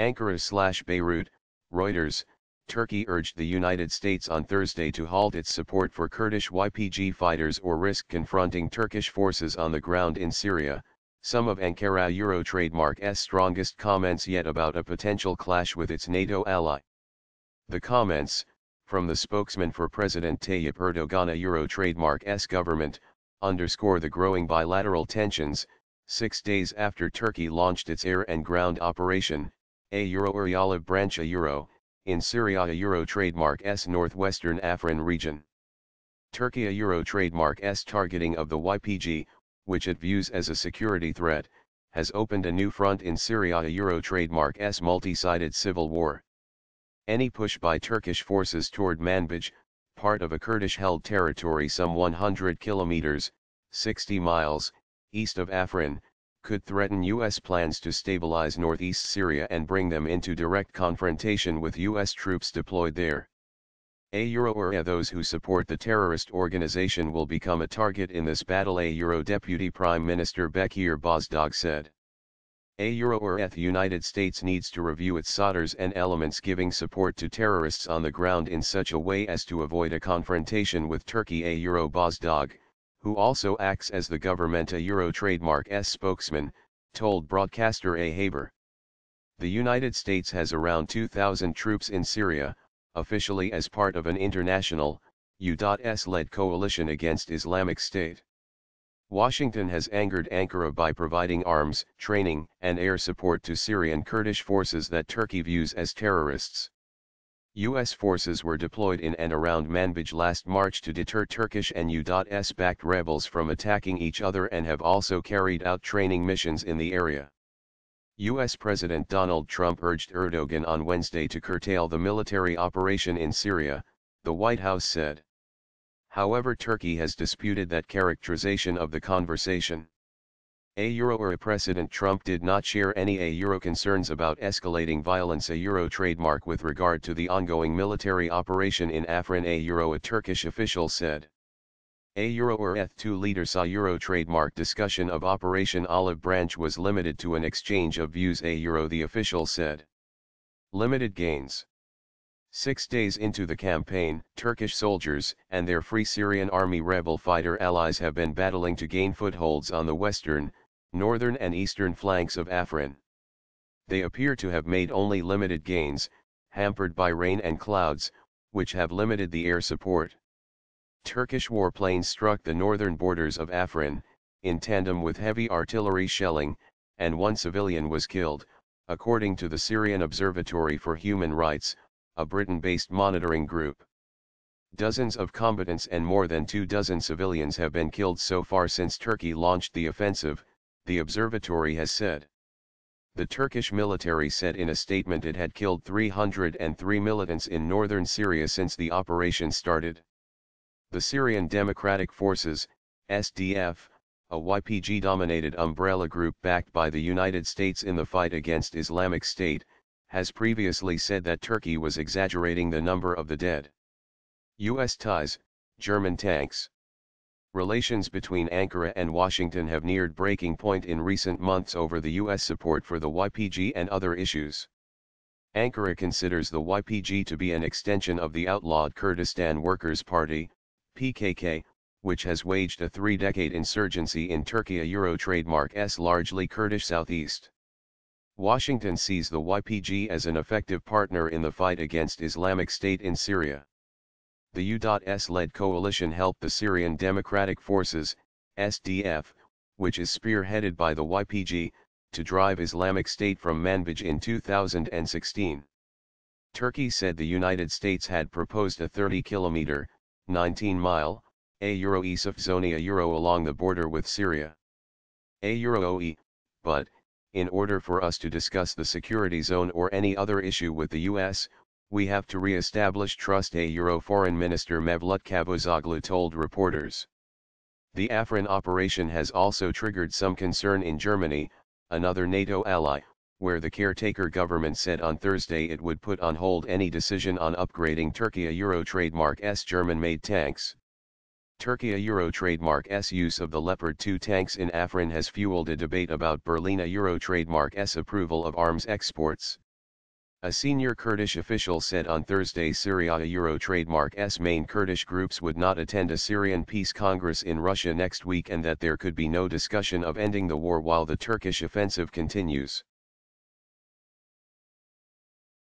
Ankara-Beirut, Reuters, Turkey urged the United States on Thursday to halt its support for Kurdish YPG fighters or risk confronting Turkish forces on the ground in Syria, some of Ankara Euro trademark's strongest comments yet about a potential clash with its NATO ally. The comments, from the spokesman for President Tayyip Erdogan Euro trademark's government, underscore the growing bilateral tensions, six days after Turkey launched its air and ground operation, a euro or branch a euro, in Syria a euro trademark S northwestern Afrin region. Turkey a euro trademark S targeting of the YPG, which it views as a security threat, has opened a new front in Syria a euro trademark S multi-sided civil war. Any push by Turkish forces toward Manbij, part of a Kurdish-held territory some 100 kilometers, 60 miles, east of Afrin, could threaten U.S. plans to stabilize northeast Syria and bring them into direct confrontation with U.S. troops deployed there. A Euro or those who support the terrorist organization will become a target in this battle, A Euro Deputy Prime Minister Bekir Bozdag said. A Euro or the United States needs to review its sodders and elements giving support to terrorists on the ground in such a way as to avoid a confrontation with Turkey, A Euro Bozdag who also acts as the Governmenta Euro S spokesman, told broadcaster A. Haber. The United States has around 2,000 troops in Syria, officially as part of an international, U.S.-led coalition against Islamic State. Washington has angered Ankara by providing arms, training, and air support to Syrian Kurdish forces that Turkey views as terrorists. U.S. forces were deployed in and around Manbij last March to deter Turkish and U.S.-backed rebels from attacking each other and have also carried out training missions in the area. U.S. President Donald Trump urged Erdogan on Wednesday to curtail the military operation in Syria, the White House said. However Turkey has disputed that characterization of the conversation. A Euro or a President Trump did not share any A Euro concerns about escalating violence A Euro trademark with regard to the ongoing military operation in Afrin A Euro a Turkish official said. A Euro or F2 leader saw Euro trademark discussion of Operation Olive Branch was limited to an exchange of views A Euro the official said. Limited gains. Six days into the campaign, Turkish soldiers and their Free Syrian Army rebel fighter allies have been battling to gain footholds on the western, northern and eastern flanks of Afrin. They appear to have made only limited gains, hampered by rain and clouds, which have limited the air support. Turkish warplanes struck the northern borders of Afrin, in tandem with heavy artillery shelling, and one civilian was killed, according to the Syrian Observatory for Human Rights, a Britain-based monitoring group. Dozens of combatants and more than two dozen civilians have been killed so far since Turkey launched the offensive, the observatory has said. The Turkish military said in a statement it had killed 303 militants in northern Syria since the operation started. The Syrian Democratic Forces, SDF, a YPG-dominated umbrella group backed by the United States in the fight against Islamic State, has previously said that Turkey was exaggerating the number of the dead. U.S. ties, German tanks. Relations between Ankara and Washington have neared breaking point in recent months over the U.S. support for the YPG and other issues. Ankara considers the YPG to be an extension of the outlawed Kurdistan Workers' Party, PKK, which has waged a three-decade insurgency in Turkey a Euro trademark S largely Kurdish southeast. Washington sees the YPG as an effective partner in the fight against Islamic State in Syria the U.S.-led coalition helped the Syrian Democratic Forces, SDF, which is spearheaded by the YPG, to drive Islamic State from Manbij in 2016. Turkey said the United States had proposed a 30-kilometer, 19-mile, a Euro ESF zone a Euro along the border with Syria. A Euro OE, but, in order for us to discuss the security zone or any other issue with the U.S., we have to re-establish trust a Euro Foreign Minister Mevlut Cavusoglu told reporters. The Afrin operation has also triggered some concern in Germany, another NATO ally, where the caretaker government said on Thursday it would put on hold any decision on upgrading Turkey a Euro trademark S German-made tanks. Turkey a Euro trademark S use of the Leopard 2 tanks in Afrin has fueled a debate about Berlin a Euro trademark S approval of arms exports. A senior Kurdish official said on Thursday Syria Euro trademark's main Kurdish groups would not attend a Syrian peace congress in Russia next week and that there could be no discussion of ending the war while the Turkish offensive continues.